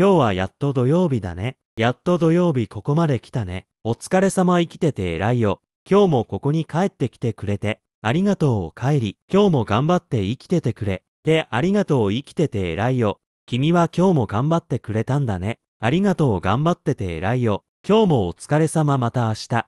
今日はやっと土曜日だね。やっと土曜日ここまで来たね。お疲れ様生きてて偉いよ。今日もここに帰ってきてくれて。ありがとうお帰り。今日も頑張って生きててくれ。で、ありがとう生きてて偉いよ。君は今日も頑張ってくれたんだね。ありがとう頑張ってて偉いよ。今日もお疲れ様また明日。